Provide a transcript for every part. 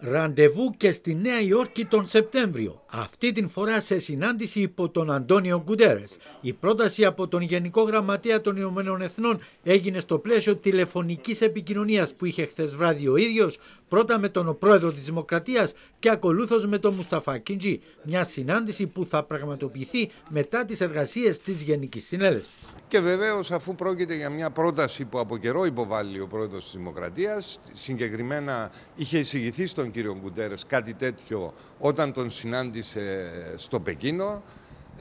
Ραντεβού και στη Νέα Υόρκη τον Σεπτέμβριο. Αυτή την φορά σε συνάντηση υπό τον Αντώνιο Γκουντέρε. Η πρόταση από τον Γενικό Γραμματέα των Ηνωμένων Εθνών έγινε στο πλαίσιο τηλεφωνικής επικοινωνίας που είχε χθες βράδυ ο ίδιος, πρώτα με τον πρόεδρο της Δημοκρατίας και ακολούθως με τον Μουσταφά Κιντζή. Μια συνάντηση που θα πραγματοποιηθεί μετά τις εργασίες της Γενικής Συνέλευσης. Και βεβαίως, αφού πρόκειται για μια πρόταση που από καιρό υποβάλλει ο πρόεδρος της Δημοκρατίας, συγκεκριμένα είχε εισηγηθεί στον τον κύριο κάτι τέτοιο όταν τον συνάντησε στο Πεκίνο,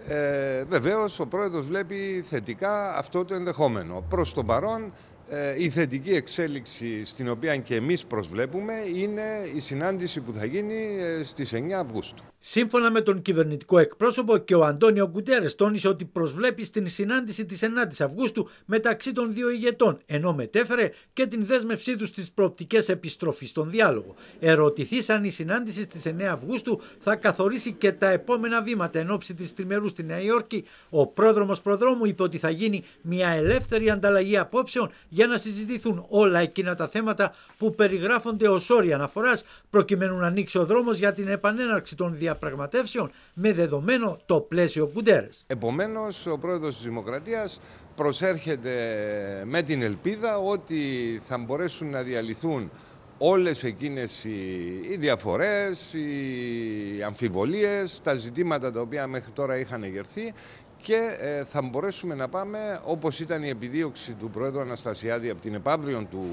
ε, βεβαίως ο πρόεδρος βλέπει θετικά αυτό το ενδεχόμενο. Προς τον παρόν ε, η θετική εξέλιξη στην οποία και εμείς προσβλέπουμε είναι η συνάντηση που θα γίνει ε, στις 9 Αυγούστου. Σύμφωνα με τον κυβερνητικό εκπρόσωπο και ο Αντώνιο Γκουτέρες τόνισε ότι προσβλέπει στην συνάντηση της 9 Αυγούστου μεταξύ των δύο ηγετών ενώ μετέφερε και την δέσμευσή τους στις προοπτικές επιστροφής στον διάλογο. Ερωτηθεί αν η συνάντηση στις 9 Αυγούστου θα καθορίσει και τα επόμενα βήματα εν ώψη της τριμερούς στη Νέα Υόρκη. Ο πρόδρομος προδρόμου είπε ότι θα γίνει μια ελεύθερη ανταλλαγή απόψεων για να συζητηθούν όλα εκείνα τα θέματα που περιγράφονται ως όρια αναφοράς προκειμένου να ανοίξει ο δρόμος για την επανέναρξη των διαπραγματεύσεων με δεδομένο το πλαίσιο Κουντέρες. Επομένως, ο πρόεδρος της Δημοκρατίας προσέρχεται με την ελπίδα ότι θα μπορέσουν να διαλυθούν όλες εκείνες οι, οι διαφορές, οι αμφιβολίες, τα ζητήματα τα οποία μέχρι τώρα είχαν εγερθεί και ε, θα μπορέσουμε να πάμε όπως ήταν η επιδίωξη του Πρόεδρου Αναστασιάδη από την επαύριον του,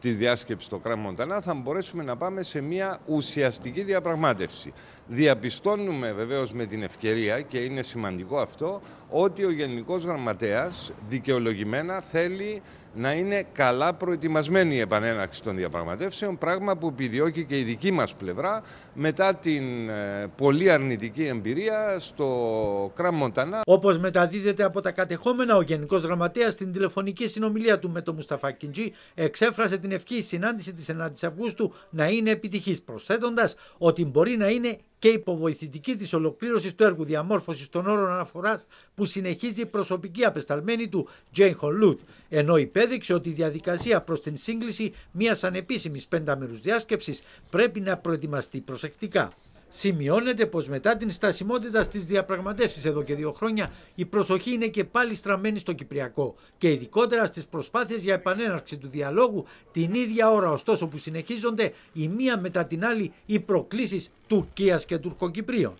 της διάσκεψης στο Κράμ Μοντανά, θα μπορέσουμε να πάμε σε μια ουσιαστική διαπραγμάτευση. Διαπιστώνουμε βεβαίως με την ευκαιρία και είναι σημαντικό αυτό ότι ο Γενικός Γραμματέας δικαιολογημένα θέλει να είναι καλά προετοιμασμένη η επανέναξη των διαπραγματεύσεων, πράγμα που επιδιώκει και η δική μας πλευρά μετά την ε, πολύ αρνητική εμπειρία στο Κραμ Μοντανά. Όπως μεταδίδεται από τα κατεχόμενα, ο Γενικός Γραμματέας στην τηλεφωνική συνομιλία του με τον Μουσταφά Κιντζή εξέφρασε την ευχή συνάντηση της 9 Αυγούστου να είναι επιτυχής, προσθέτοντας ότι μπορεί να είναι και υποβοηθητική της ολοκλήρωσης του έργου διαμόρφωσης των όρων αναφοράς που συνεχίζει η προσωπική απεσταλμένη του Τζέιν Χολούτ, ενώ υπέδειξε ότι η διαδικασία προς την σύγκληση μιας ανεπίσημης πενταμερούς διάσκεψης πρέπει να προετοιμαστεί προσεκτικά. Σημειώνεται πως μετά την στασιμότητα στις διαπραγματεύσεις εδώ και δύο χρόνια η προσοχή είναι και πάλι στραμμένη στο Κυπριακό και ειδικότερα στις προσπάθειες για επανέναρξη του διαλόγου την ίδια ώρα ωστόσο που συνεχίζονται η μία μετά την άλλη οι προκλήσεις Τουρκίας και Τουρκοκυπρίων.